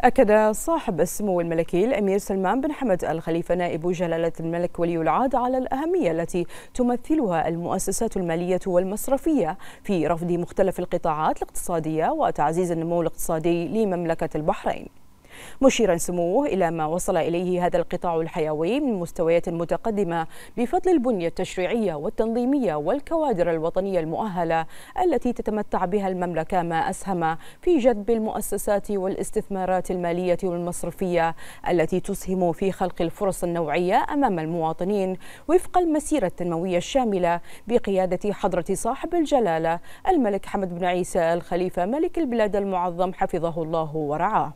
أكد صاحب السمو الملكي الأمير سلمان بن حمد الخليفة نائب جلالة الملك ولي العهد على الأهمية التي تمثلها المؤسسات المالية والمصرفية في رفض مختلف القطاعات الاقتصادية وتعزيز النمو الاقتصادي لمملكة البحرين مشيرا سموه إلى ما وصل إليه هذا القطاع الحيوي من مستويات متقدمة بفضل البنية التشريعية والتنظيمية والكوادر الوطنية المؤهلة التي تتمتع بها المملكة ما أسهم في جذب المؤسسات والاستثمارات المالية والمصرفية التي تسهم في خلق الفرص النوعية أمام المواطنين وفق المسيرة التنموية الشاملة بقيادة حضرة صاحب الجلالة الملك حمد بن عيسى الخليفة ملك البلاد المعظم حفظه الله ورعاه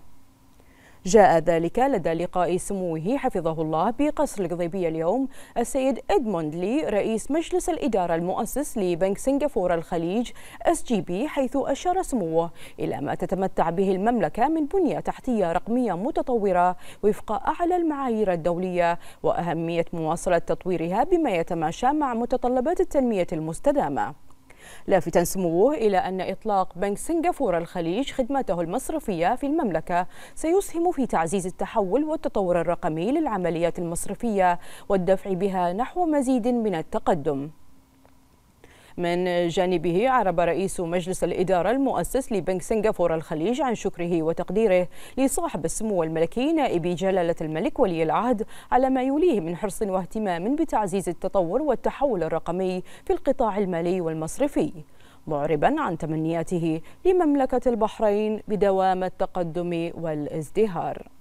جاء ذلك لدى لقاء سموه حفظه الله بقصر القضيبية اليوم السيد إدموند لي رئيس مجلس الإدارة المؤسس لبنك سنغافورة الخليج اس جي بي حيث أشار سموه إلى ما تتمتع به المملكة من بنية تحتية رقمية متطورة وفق أعلى المعايير الدولية وأهمية مواصلة تطويرها بما يتماشى مع متطلبات التنمية المستدامة لافتا سموه إلى أن إطلاق بنك سنغافورة الخليج خدمته المصرفية في المملكة سيسهم في تعزيز التحول والتطور الرقمي للعمليات المصرفية والدفع بها نحو مزيد من التقدم من جانبه عرب رئيس مجلس الإدارة المؤسس لبنك سنغافورة الخليج عن شكره وتقديره لصاحب السمو الملكي نائب جلالة الملك ولي العهد على ما يوليه من حرص واهتمام بتعزيز التطور والتحول الرقمي في القطاع المالي والمصرفي معربا عن تمنياته لمملكة البحرين بدوام التقدم والازدهار